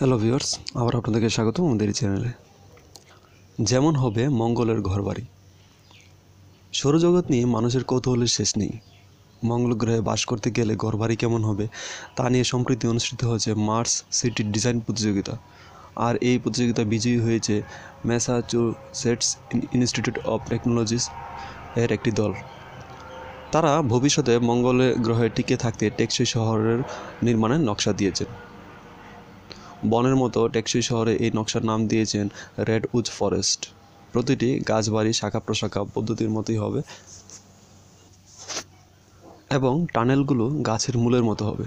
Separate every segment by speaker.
Speaker 1: hello viewers আবার আপনাদেরকে স্বাগত আমাদের চ্যানেলে যেমন হবে মঙ্গলের ঘরবাড়ি সৌরজগৎ নিয়ে মানুষের কৌতূহলের শেষ নেই মঙ্গল গ্রহে বাস করতে গেলে ঘরবাড়ি কেমন হবে তা নিয়ে সম্প্রতি অনুষ্ঠিত হয়েছে মার্স সিটির ডিজাইন প্রতিযোগিতা আর এই প্রতিযোগিতা বিজয়ী হয়েছে ম্যাসাচুসেটস ইনস্টিটিউট অফ টেকনোলজিস এর একটি দল তারা ভবিষ্যতে মঙ্গল গ্রহে টিকে থাকতে টেকসই শহরের নির্মাণের নকশা দিয়েছেন বনের মতো টেকসই শহরে এই নকশার নাম দিয়েছেন রেড উজ ফরেস্ট প্রতিটি গাছবাড়ি শাখা প্রশাখা পদ্ধতির মতোই হবে এবং টানেলগুলো গাছের মূলের মতো হবে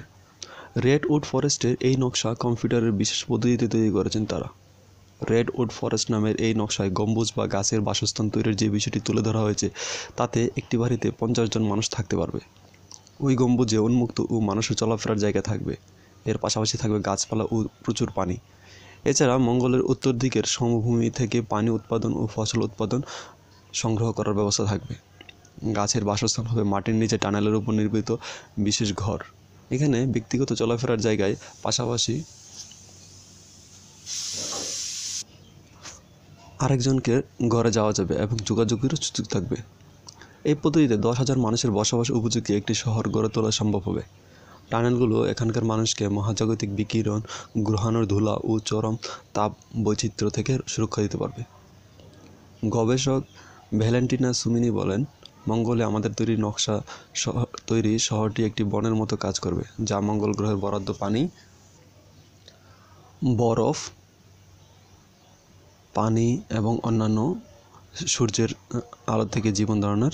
Speaker 1: রেড উড ফরেস্টের এই নকশা কম্পিউটারের বিশেষ পদ্ধতিতে তৈরি করেছেন তারা রেড উড ফরেস্ট নামের এই নকশায় গম্বুজ বা গাছের বাসস্থান তৈরির যে বিষয়টি তুলে ধরা হয়েছে তাতে একটি বাড়িতে পঞ্চাশ জন মানুষ থাকতে পারবে ওই গম্বুজে উন্মুক্ত ও মানুষের চলাফেরার জায়গা থাকবে এর পাশাপাশি থাকবে গাছপালা ও প্রচুর পানি এছাড়া মঙ্গলের উত্তর দিকের সমভূমি থেকে পানি উৎপাদন ও ফসল উৎপাদন সংগ্রহ করার ব্যবস্থা থাকবে গাছের বাসস্থান হবে মাটির নিচে টানেলের উপর নির্মিত বিশেষ ঘর এখানে ব্যক্তিগত চলাফেরার জায়গায় পাশাপাশি আরেকজনকে ঘরে যাওয়া যাবে এবং যোগাযোগেরও সুযোগ থাকবে এই পদ্ধতিতে দশ হাজার মানুষের বসবাস উপযোগী একটি শহর গড়ে তোলা সম্ভব হবে টানেলগুলো এখানকার মানুষকে মহাজাগতিক বিকিরণ গ্রহাণুর ধুলা ও চরম তাপ বৈচিত্র্য থেকে সুরক্ষা দিতে পারবে গবেষক ভ্যালেন্টিনা সুমিনি বলেন মঙ্গলে আমাদের তৈরি নকশা তৈরি শহরটি একটি বনের মতো কাজ করবে যা মঙ্গল গ্রহের বরাদ্দ পানি বরফ পানি এবং অন্যান্য সূর্যের আলো থেকে জীবন ধারণের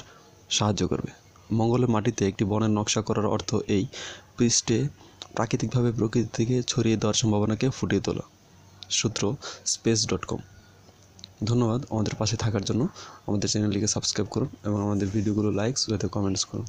Speaker 1: সাহায্য করবে মঙ্গলের মাটিতে একটি বনের নকশা করার অর্থ এই পৃষ্ঠে প্রাকৃতিকভাবে প্রকৃতিকে ছড়িয়ে দেওয়ার সম্ভাবনাকে ফুটিয়ে তোলা সূত্র স্পেস ডট কম ধন্যবাদ আমাদের পাশে থাকার জন্য আমাদের চ্যানেলটিকে সাবস্ক্রাইব করুন এবং আমাদের ভিডিওগুলো লাইক যাতে কমেন্টস করুন